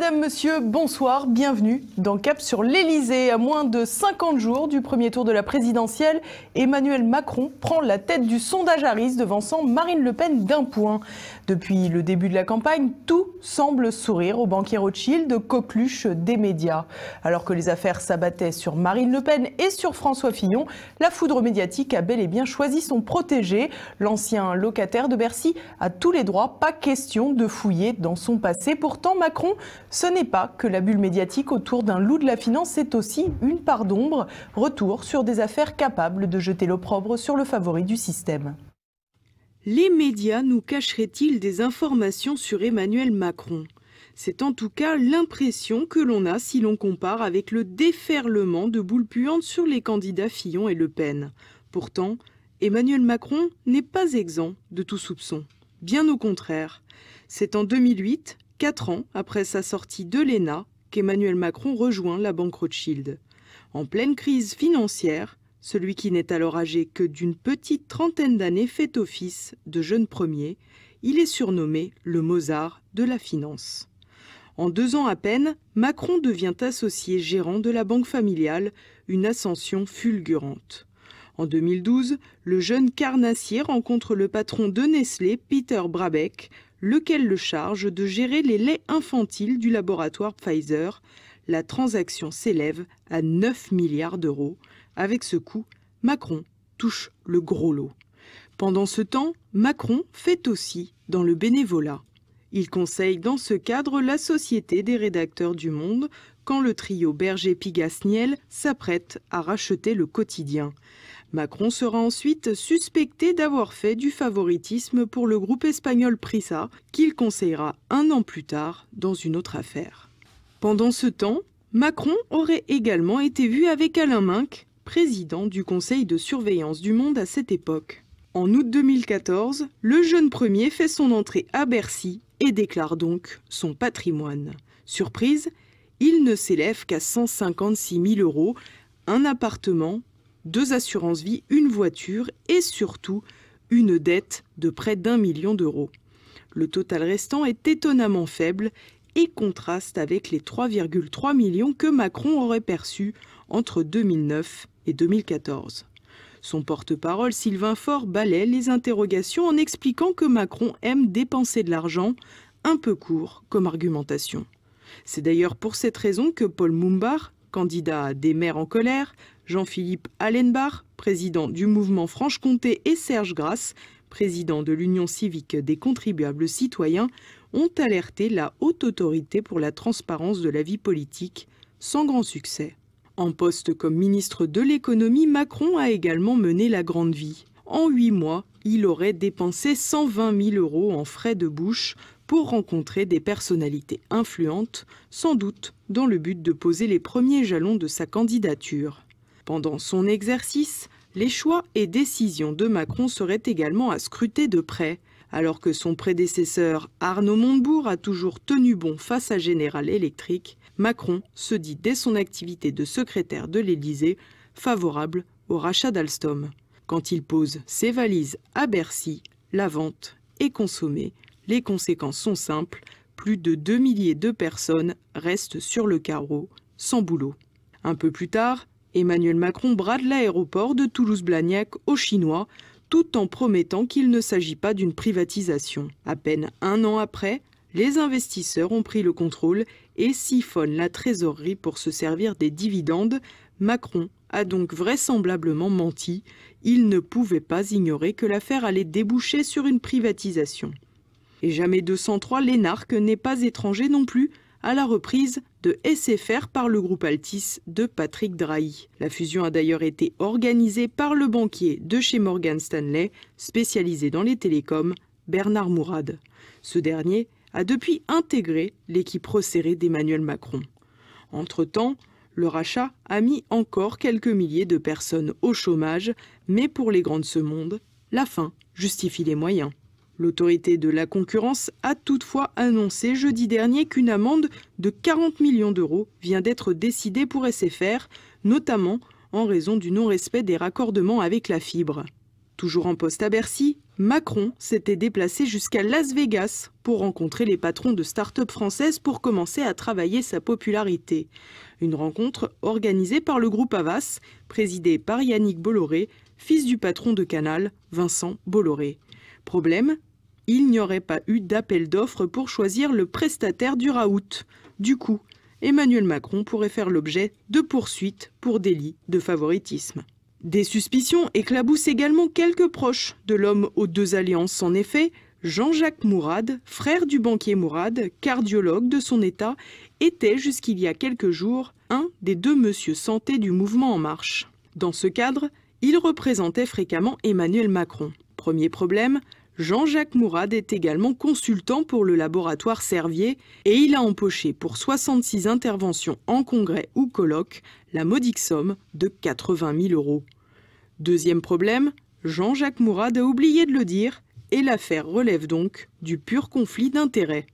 Madame, Monsieur, bonsoir, bienvenue dans Cap sur l'Elysée. À moins de 50 jours du premier tour de la présidentielle, Emmanuel Macron prend la tête du sondage Harris devançant Marine Le Pen d'un point. Depuis le début de la campagne, tout semble sourire au banquier Rothschild, coqueluche des médias. Alors que les affaires s'abattaient sur Marine Le Pen et sur François Fillon, la foudre médiatique a bel et bien choisi son protégé. L'ancien locataire de Bercy a tous les droits, pas question de fouiller dans son passé. Pourtant, Macron, ce n'est pas que la bulle médiatique autour d'un loup de la finance, c'est aussi une part d'ombre. Retour sur des affaires capables de jeter l'opprobre sur le favori du système. Les médias nous cacheraient-ils des informations sur Emmanuel Macron C'est en tout cas l'impression que l'on a si l'on compare avec le déferlement de boules puantes sur les candidats Fillon et Le Pen. Pourtant, Emmanuel Macron n'est pas exempt de tout soupçon. Bien au contraire. C'est en 2008, quatre ans après sa sortie de l'ENA, qu'Emmanuel Macron rejoint la Banque Rothschild. En pleine crise financière, celui qui n'est alors âgé que d'une petite trentaine d'années fait office de jeune premier. Il est surnommé le Mozart de la finance. En deux ans à peine, Macron devient associé gérant de la banque familiale, une ascension fulgurante. En 2012, le jeune carnassier rencontre le patron de Nestlé, Peter Brabeck, lequel le charge de gérer les laits infantiles du laboratoire Pfizer, la transaction s'élève à 9 milliards d'euros. Avec ce coup, Macron touche le gros lot. Pendant ce temps, Macron fait aussi dans le bénévolat. Il conseille dans ce cadre la Société des rédacteurs du Monde quand le trio Berger-Pigasniel s'apprête à racheter le quotidien. Macron sera ensuite suspecté d'avoir fait du favoritisme pour le groupe espagnol Prisa, qu'il conseillera un an plus tard dans une autre affaire. Pendant ce temps, Macron aurait également été vu avec Alain Minck, président du conseil de surveillance du monde à cette époque. En août 2014, le jeune premier fait son entrée à Bercy et déclare donc son patrimoine. Surprise, il ne s'élève qu'à 156 000 euros, un appartement, deux assurances vie, une voiture et surtout une dette de près d'un million d'euros. Le total restant est étonnamment faible et contraste avec les 3,3 millions que Macron aurait perçus entre 2009 et 2014. Son porte-parole Sylvain Faure balaie les interrogations en expliquant que Macron aime dépenser de l'argent, un peu court comme argumentation. C'est d'ailleurs pour cette raison que Paul Mumbach, candidat des maires en colère, Jean-Philippe Allenbach, président du mouvement Franche-Comté et Serge Grasse, président de l'Union civique des contribuables citoyens, ont alerté la haute autorité pour la transparence de la vie politique, sans grand succès. En poste comme ministre de l'économie, Macron a également mené la grande vie. En huit mois, il aurait dépensé 120 000 euros en frais de bouche pour rencontrer des personnalités influentes, sans doute dans le but de poser les premiers jalons de sa candidature. Pendant son exercice, les choix et décisions de Macron seraient également à scruter de près alors que son prédécesseur Arnaud Montebourg a toujours tenu bon face à Général Electric, Macron se dit dès son activité de secrétaire de l'Élysée favorable au rachat d'Alstom. Quand il pose ses valises à Bercy, la vente est consommée. Les conséquences sont simples, plus de 2 milliers de personnes restent sur le carreau, sans boulot. Un peu plus tard, Emmanuel Macron brade l'aéroport de Toulouse-Blagnac aux Chinois, tout en promettant qu'il ne s'agit pas d'une privatisation. À peine un an après, les investisseurs ont pris le contrôle et siphonnent la trésorerie pour se servir des dividendes. Macron a donc vraisemblablement menti. Il ne pouvait pas ignorer que l'affaire allait déboucher sur une privatisation. Et jamais 203, l'énarque n'est pas étranger non plus à la reprise de SFR par le groupe Altice de Patrick Drahi. La fusion a d'ailleurs été organisée par le banquier de chez Morgan Stanley, spécialisé dans les télécoms, Bernard Mourad. Ce dernier a depuis intégré l'équipe resserrée d'Emmanuel Macron. Entre-temps, le rachat a mis encore quelques milliers de personnes au chômage, mais pour les grands de ce monde, la fin justifie les moyens. L'autorité de la concurrence a toutefois annoncé jeudi dernier qu'une amende de 40 millions d'euros vient d'être décidée pour SFR, notamment en raison du non-respect des raccordements avec la fibre. Toujours en poste à Bercy, Macron s'était déplacé jusqu'à Las Vegas pour rencontrer les patrons de start-up françaises pour commencer à travailler sa popularité. Une rencontre organisée par le groupe Avas, présidé par Yannick Bolloré, fils du patron de Canal, Vincent Bolloré. Problème, il n'y aurait pas eu d'appel d'offres pour choisir le prestataire du raout. Du coup, Emmanuel Macron pourrait faire l'objet de poursuites pour délit de favoritisme. Des suspicions éclaboussent également quelques proches de l'homme aux deux alliances. En effet, Jean-Jacques Mourad, frère du banquier Mourad, cardiologue de son état, était jusqu'il y a quelques jours un des deux monsieur santé du mouvement En Marche. Dans ce cadre, il représentait fréquemment Emmanuel Macron. Premier problème, Jean-Jacques Mourad est également consultant pour le laboratoire Servier et il a empoché pour 66 interventions en congrès ou colloque la modique somme de 80 000 euros. Deuxième problème, Jean-Jacques Mourad a oublié de le dire et l'affaire relève donc du pur conflit d'intérêts.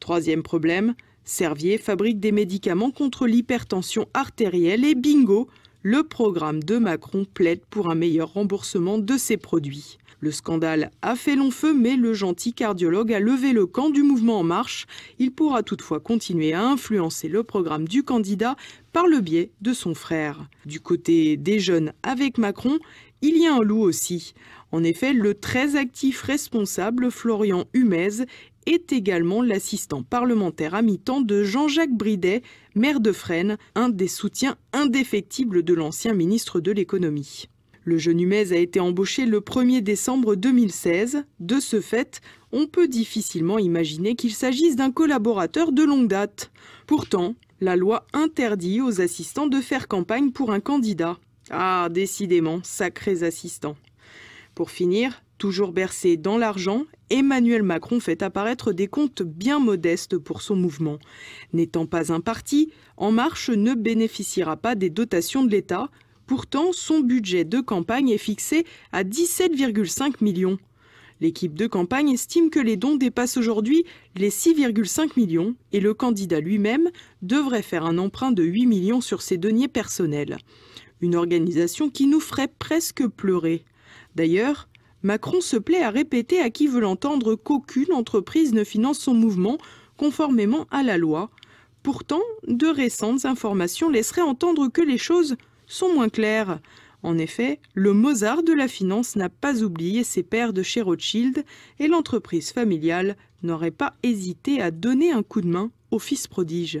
Troisième problème, Servier fabrique des médicaments contre l'hypertension artérielle et bingo, le programme de Macron plaide pour un meilleur remboursement de ses produits. Le scandale a fait long feu, mais le gentil cardiologue a levé le camp du mouvement En Marche. Il pourra toutefois continuer à influencer le programme du candidat par le biais de son frère. Du côté des jeunes avec Macron, il y a un loup aussi. En effet, le très actif responsable Florian Humez est également l'assistant parlementaire à mi-temps de Jean-Jacques Bridet, maire de Fresnes, un des soutiens indéfectibles de l'ancien ministre de l'économie. Le jeune humaise a été embauché le 1er décembre 2016. De ce fait, on peut difficilement imaginer qu'il s'agisse d'un collaborateur de longue date. Pourtant, la loi interdit aux assistants de faire campagne pour un candidat. Ah, décidément, sacrés assistants. Pour finir, Toujours bercé dans l'argent, Emmanuel Macron fait apparaître des comptes bien modestes pour son mouvement. N'étant pas un parti, En Marche ne bénéficiera pas des dotations de l'État. Pourtant, son budget de campagne est fixé à 17,5 millions. L'équipe de campagne estime que les dons dépassent aujourd'hui les 6,5 millions et le candidat lui-même devrait faire un emprunt de 8 millions sur ses deniers personnels. Une organisation qui nous ferait presque pleurer. D'ailleurs, Macron se plaît à répéter à qui veut l'entendre qu'aucune entreprise ne finance son mouvement conformément à la loi. Pourtant, de récentes informations laisseraient entendre que les choses sont moins claires. En effet, le Mozart de la finance n'a pas oublié ses pères de chez Rothschild et l'entreprise familiale n'aurait pas hésité à donner un coup de main au fils prodige.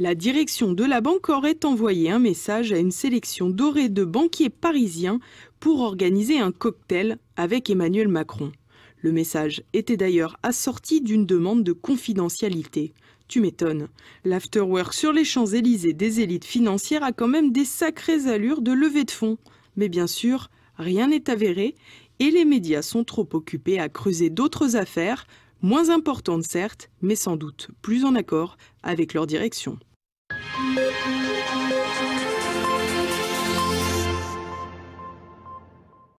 La direction de la banque aurait envoyé un message à une sélection dorée de banquiers parisiens pour organiser un cocktail avec Emmanuel Macron. Le message était d'ailleurs assorti d'une demande de confidentialité. Tu m'étonnes. L'afterwork sur les Champs-Élysées des élites financières a quand même des sacrées allures de levée de fonds. Mais bien sûr, rien n'est avéré et les médias sont trop occupés à creuser d'autres affaires, moins importantes certes, mais sans doute plus en accord avec leur direction.